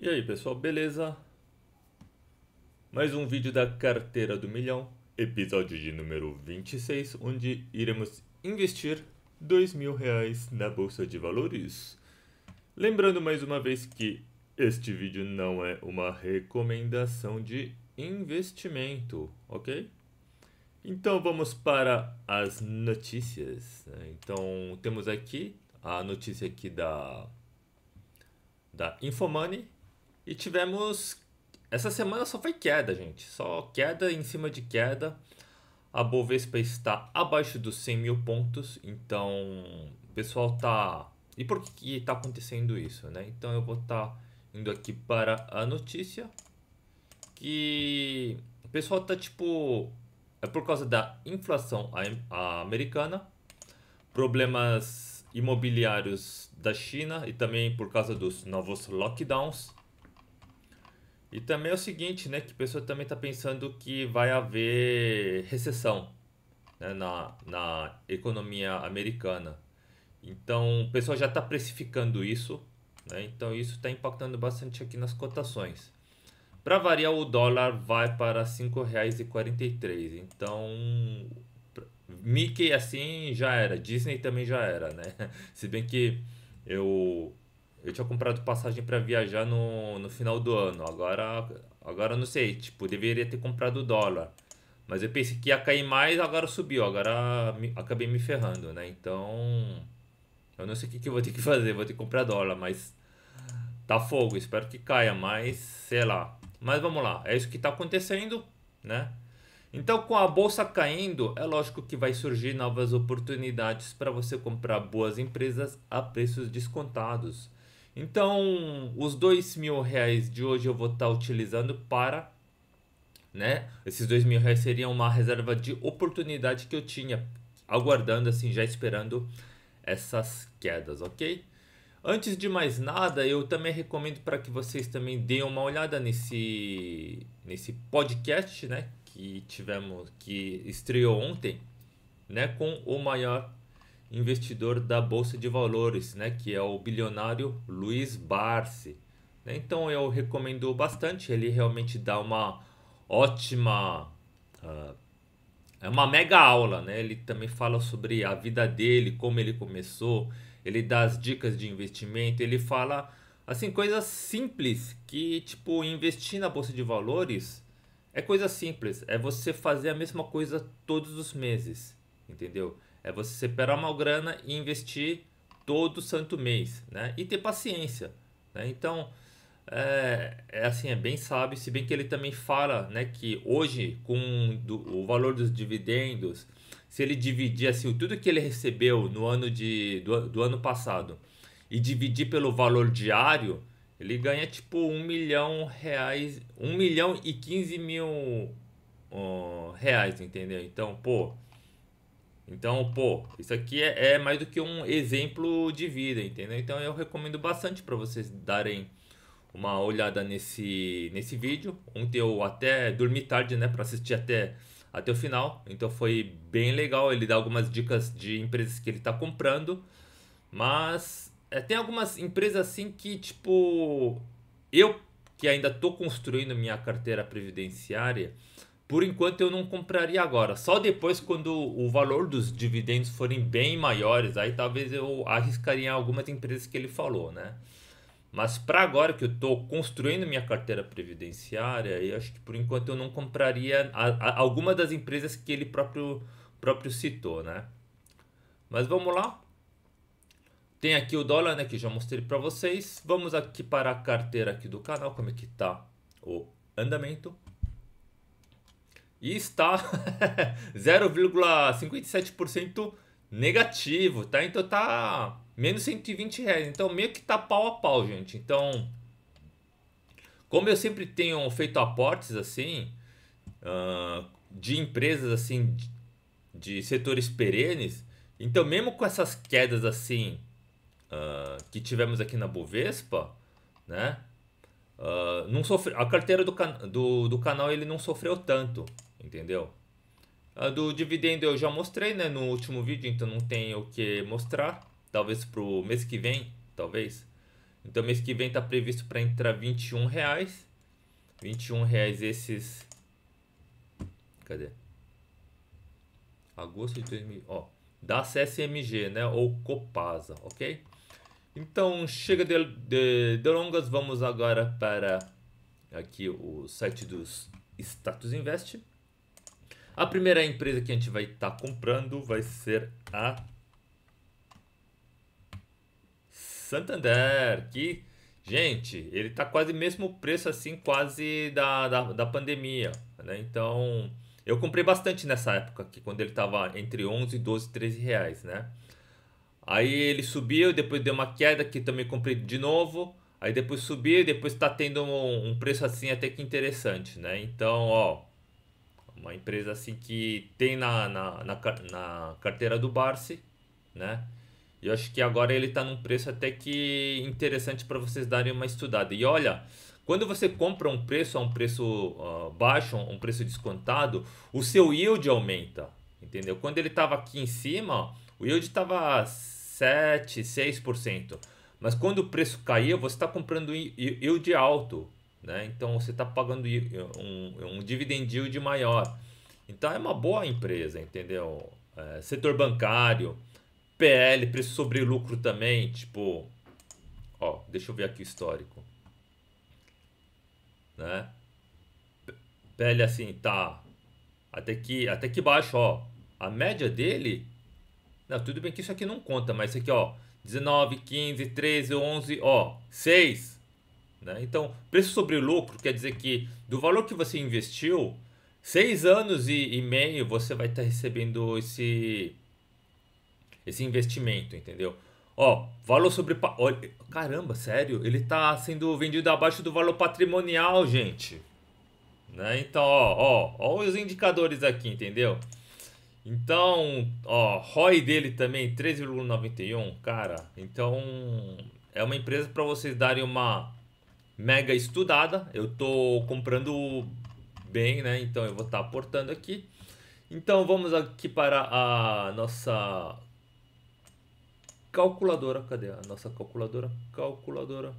E aí pessoal, beleza? Mais um vídeo da Carteira do Milhão, episódio de número 26, onde iremos investir dois mil reais na Bolsa de Valores. Lembrando mais uma vez que este vídeo não é uma recomendação de investimento, ok? Então vamos para as notícias. Né? Então temos aqui a notícia aqui da da Infomoney e tivemos. Essa semana só foi queda, gente. Só queda em cima de queda. A Bovespa está abaixo dos 100 mil pontos. Então, o pessoal tá. E por que está acontecendo isso, né? Então, eu vou estar tá indo aqui para a notícia. Que o pessoal tá tipo. É por causa da inflação americana, problemas imobiliários da China e também por causa dos novos lockdowns e também é o seguinte, né? Que a pessoa também está pensando que vai haver recessão né, na, na economia americana. Então, o pessoal já está precificando isso, né? Então, isso está impactando bastante aqui nas cotações. Para variar, o dólar vai para R$ 5,43. Então, Mickey assim já era, Disney também já era, né? Se bem que eu eu tinha comprado passagem para viajar no, no final do ano. Agora, agora não sei, tipo, deveria ter comprado dólar. Mas eu pensei que ia cair mais, agora subiu. Agora me, acabei me ferrando, né? Então, eu não sei o que, que eu vou ter que fazer. Vou ter que comprar dólar, mas tá fogo. Espero que caia, mas sei lá. Mas vamos lá, é isso que está acontecendo, né? Então, com a bolsa caindo, é lógico que vai surgir novas oportunidades para você comprar boas empresas a preços descontados. Então, os dois mil reais de hoje eu vou estar tá utilizando para, né? Esses dois mil reais seriam uma reserva de oportunidade que eu tinha, aguardando assim, já esperando essas quedas, ok? Antes de mais nada, eu também recomendo para que vocês também deem uma olhada nesse nesse podcast, né, que tivemos que estreou ontem, né, com o maior investidor da Bolsa de Valores, né, que é o bilionário Luiz Barsi. Né? Então eu recomendo bastante, ele realmente dá uma ótima. Uh, é uma mega aula, né? Ele também fala sobre a vida dele, como ele começou, ele dá as dicas de investimento, ele fala assim coisas simples que tipo investir na bolsa de valores é coisa simples, é você fazer a mesma coisa todos os meses, entendeu? É você separar uma grana e investir todo santo mês, né? E ter paciência, né? Então, é, é, assim, é bem sábio, se bem que ele também fala, né, que hoje com do, o valor dos dividendos, se ele dividir assim tudo que ele recebeu no ano de do, do ano passado e dividir pelo valor diário, ele ganha tipo um milhão reais, um milhão e 15 mil reais, entendeu? Então, pô, então, pô, isso aqui é, é mais do que um exemplo de vida, entendeu? Então eu recomendo bastante para vocês darem uma olhada nesse, nesse vídeo. Ontem eu até dormi tarde, né, para assistir até, até o final. Então foi bem legal. Ele dá algumas dicas de empresas que ele está comprando. Mas é, tem algumas empresas assim que, tipo, eu que ainda estou construindo minha carteira previdenciária por enquanto eu não compraria agora. Só depois quando o valor dos dividendos forem bem maiores, aí talvez eu arriscaria em algumas empresas que ele falou, né? Mas para agora que eu estou construindo minha carteira previdenciária, eu acho que por enquanto eu não compraria a, alguma das empresas que ele próprio, próprio citou, né? Mas vamos lá. Tem aqui o dólar, né, que já mostrei para vocês. Vamos aqui para a carteira aqui do canal, como é que tá o andamento e está 0,57% negativo, tá? Então tá menos 120 reais. Então meio que tá pau a pau, gente. Então, como eu sempre tenho feito aportes assim, uh, de empresas assim, de, setores perenes, então mesmo com essas quedas assim uh, que tivemos aqui na Bovespa, né? Uh, não sofre, a carteira do, can, do, do canal ele não sofreu tanto, entendeu? A do dividendo eu já mostrei, né, no último vídeo, então não tem o que mostrar. Talvez pro mês que vem, talvez. Então mês que vem tá previsto para entrar 21 reais. 21 reais esses... Cadê? Agosto de 2000... Ó, da CSMG, né, ou Copasa, ok? Então chega de, de, de longas, vamos agora para aqui o site dos Status Invest. A primeira empresa que a gente vai estar tá comprando vai ser a Santander, que, gente, ele está quase mesmo preço assim, quase da, da, da pandemia, né? Então, eu comprei bastante nessa época aqui, quando ele estava entre 11, 12, 13 reais, né? Aí ele subiu, depois deu uma queda que também comprei de novo, aí depois subiu, depois está tendo um, um preço assim até que interessante, né? Então, ó, uma empresa assim que tem na, na, na, na carteira do Barsi, né? E eu acho que agora ele está num preço até que interessante para vocês darem uma estudada. E olha, quando você compra um preço a um preço uh, baixo, um preço descontado, o seu yield aumenta, entendeu? Quando ele estava aqui em cima, o yield estava 7, 6%. Mas quando o preço caiu, você está comprando yield alto, né? Então você está pagando é, um, é um dividend yield maior. Então é uma boa empresa, entendeu? É, setor bancário, PL, preço sobre lucro também, tipo, ó, deixa eu ver aqui o histórico, né? PL assim tá até que até que baixo, ó. A média dele, não, tudo bem que isso aqui não conta, mas isso aqui, ó, 19, 15, 13, 11, ó, 6, né? Então, preço sobre lucro quer dizer que do valor que você investiu, seis anos e, e meio você vai estar tá recebendo esse, esse investimento, entendeu? Ó, valor sobre. Olha, caramba, sério, ele está sendo vendido abaixo do valor patrimonial, gente. Né? Então, ó, ó, ó os indicadores aqui, entendeu? Então, ó, ROI dele também 13,91, cara. Então, é uma empresa para vocês darem uma mega estudada. Eu estou comprando bem, né? Então eu vou estar tá aportando aqui. Então vamos aqui para a nossa calculadora. Cadê a nossa calculadora? Calculadora.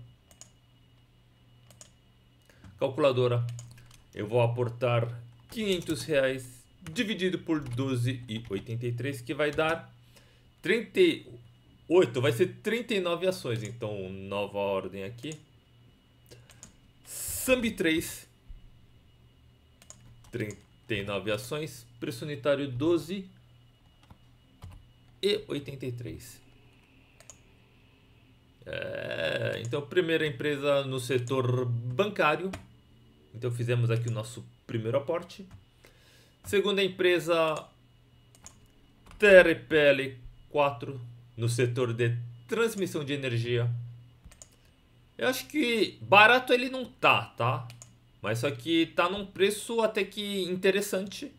Calculadora. Eu vou aportar 500 reais dividido por 12,83 que vai dar 38. Vai ser 39 ações. Então nova ordem aqui. Sambi 3, 39 ações, preço unitário 12 e 83. É, então, primeira empresa no setor bancário. Então, fizemos aqui o nosso primeiro aporte. Segunda empresa, TRPL 4, no setor de transmissão de energia. Eu acho que barato ele não tá, tá? Mas só que tá num preço até que interessante,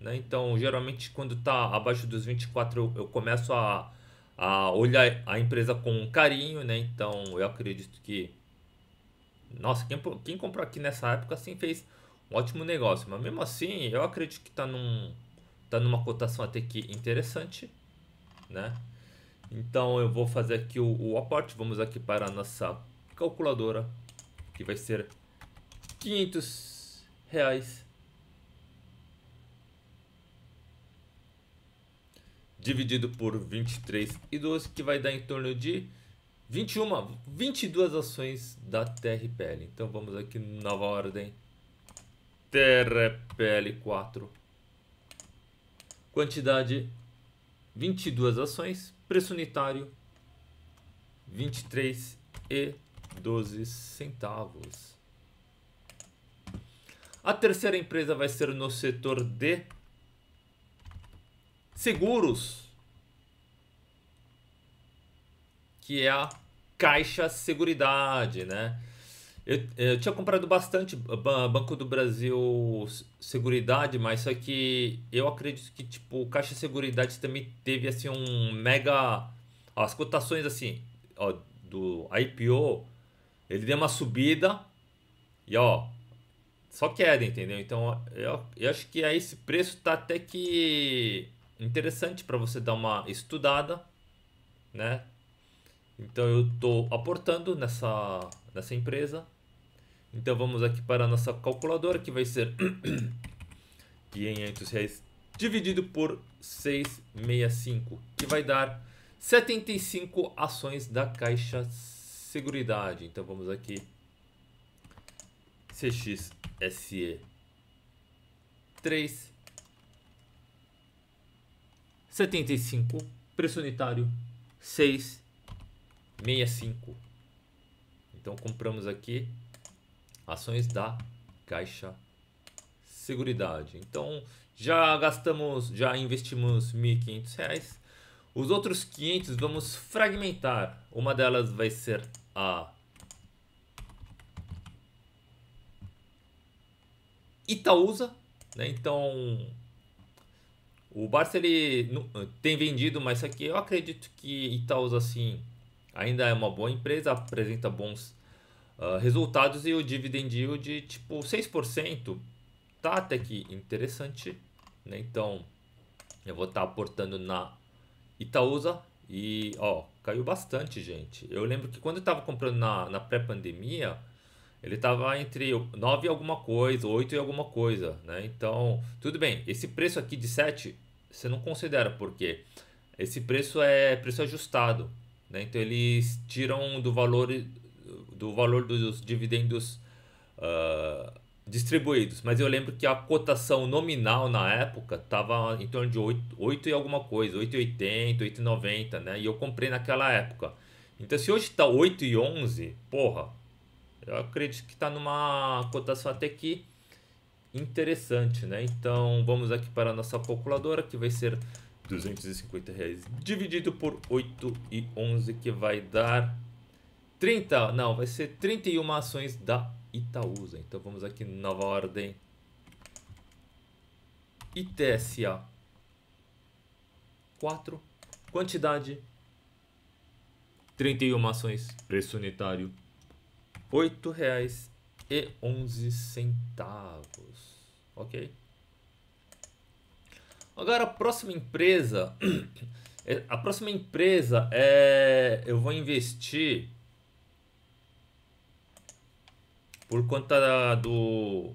né? Então, geralmente quando tá abaixo dos 24 eu, eu começo a, a olhar a empresa com carinho, né? Então, eu acredito que nossa, quem, quem comprou aqui nessa época assim fez um ótimo negócio, mas mesmo assim, eu acredito que tá num tá numa cotação até que interessante, né? Então, eu vou fazer aqui o, o aporte, vamos aqui para a nossa calculadora, que vai ser 500 reais dividido por 23 e 12, que vai dar em torno de 21, 22 ações da TRPL. Então vamos aqui nova ordem. TRPL 4. Quantidade 22 ações, preço unitário 23 e 12 centavos. A terceira empresa vai ser no setor de seguros, que é a Caixa Seguridade, né? Eu, eu tinha comprado bastante Banco do Brasil Seguridade, mas só que eu acredito que tipo Caixa Seguridade também teve assim um mega as cotações assim, ó, do IPO ele deu uma subida e ó, só queda, entendeu? Então eu, eu acho que aí é esse preço tá até que interessante para você dar uma estudada, né? Então eu tô aportando nessa nessa empresa. Então vamos aqui para a nossa calculadora que vai ser 500 reais dividido por 665, que vai dar 75 ações da Caixa Seguridade. Então vamos aqui. CXSE 3 cinco preço unitário 6 cinco. então compramos aqui ações da Caixa Seguridade. Então já gastamos, já investimos R$ 1.500. Os outros 500 vamos fragmentar. Uma delas vai ser a Itaúsa, né? Então, o Barça ele tem vendido, mas aqui eu acredito que Itaúsa assim ainda é uma boa empresa, apresenta bons uh, resultados e o dividend yield tipo 6% tá até que interessante, né? Então, eu vou estar tá aportando na Itaúsa e, ó, caiu bastante, gente. Eu lembro que quando eu estava comprando na, na pré-pandemia, ele estava entre 9 e alguma coisa, 8 e alguma coisa, né? Então, tudo bem, esse preço aqui de 7, você não considera, porque esse preço é preço ajustado, né? Então, eles tiram do valor do valor dos dividendos uh, distribuídos. Mas eu lembro que a cotação nominal na época estava em torno de 8, 8 e alguma coisa, 8,80, 8,90, né? E eu comprei naquela época. Então se hoje está 8,11, porra, eu acredito que está numa cotação até que interessante, né? Então vamos aqui para a nossa calculadora que vai ser 250 reais dividido por 8 e 11 que vai dar 30, não, vai ser 31 ações da Itaúsa. Então vamos aqui nova ordem. ITSA 4. Quantidade 31 ações. Preço unitário R$ 8,11. Ok? Agora a próxima empresa. É, a próxima empresa é. Eu vou investir por conta da, do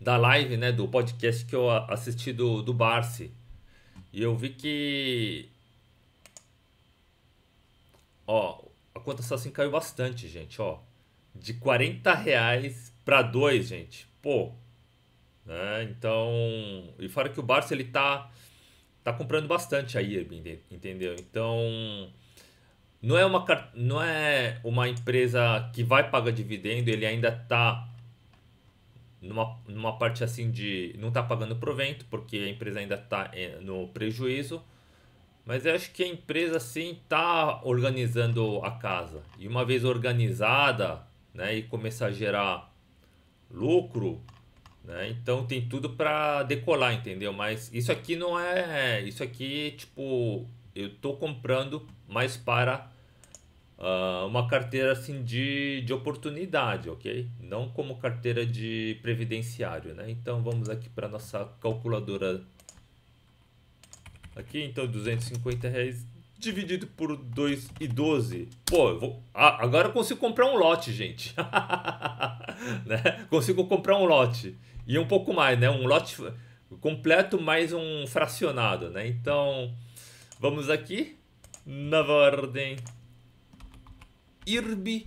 da live, né, do podcast que eu assisti do, do Barsi. E eu vi que ó, a conta só assim caiu bastante, gente, ó. De 40 reais para dois, gente. Pô. Né? Então, e fora que o Barça ele tá tá comprando bastante aí, entendeu? Então, não é uma, não é uma empresa que vai pagar dividendo, ele ainda está numa, numa parte assim de. não está pagando provento, porque a empresa ainda está é, no prejuízo. Mas eu acho que a empresa sim está organizando a casa. E uma vez organizada né, e começar a gerar lucro, né, então tem tudo para decolar, entendeu? Mas isso aqui não é. Isso aqui, tipo, eu estou comprando mais para ah, uma carteira assim de, de oportunidade, ok? Não como carteira de previdenciário, né? Então vamos aqui para nossa calculadora aqui, então 250 reais dividido por 2,12. Pô, vou... ah, agora eu consigo comprar um lote, gente. né? Consigo comprar um lote. E um pouco mais, né? Um lote completo mais um fracionado, né? Então, vamos aqui. Nova ordem. IRB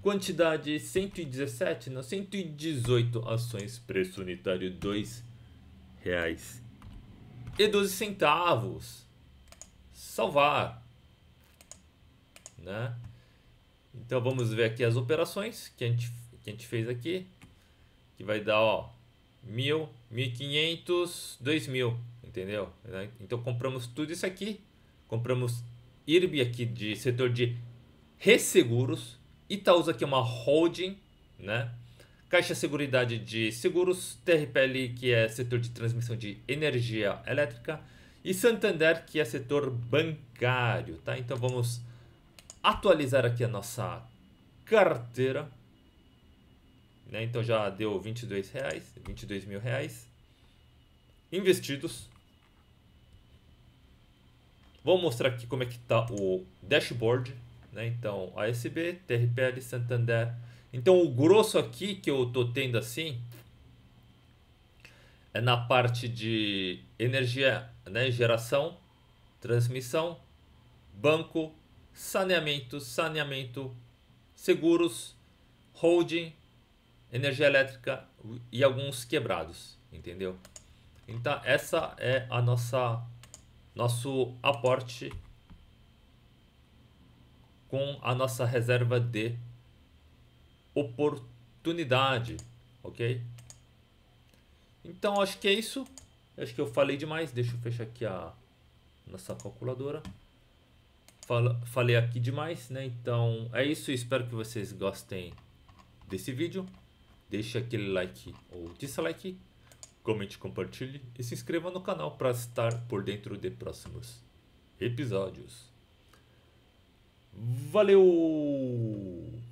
quantidade 117, não, 118 ações, preço unitário R$ reais e 12 centavos. Salvar, né? Então vamos ver aqui as operações que a gente que a gente fez aqui, que vai dar, ó, 1000, 1500, 2000, entendeu? Né? Então compramos tudo isso aqui, compramos IRB aqui de setor de resseguros, Itaúsa que é uma holding, né? Caixa Seguridade de Seguros, TRPL que é setor de transmissão de energia elétrica e Santander que é setor bancário, tá? Então vamos atualizar aqui a nossa carteira, né? Então já deu 22 reais, 22 mil reais investidos Vou mostrar aqui como é que está o dashboard, né? Então, ASB, TRPL, Santander. Então, o grosso aqui que eu tô tendo assim é na parte de energia, né? Geração, transmissão, banco, saneamento, saneamento, seguros, holding, energia elétrica e alguns quebrados, entendeu? Então, essa é a nossa nosso aporte com a nossa reserva de oportunidade, ok? Então acho que é isso. Acho que eu falei demais. Deixa eu fechar aqui a nossa calculadora. Fala, falei aqui demais, né? Então é isso. Espero que vocês gostem desse vídeo. Deixe aquele like ou dislike comente, compartilhe e se inscreva no canal para estar por dentro de próximos episódios. Valeu!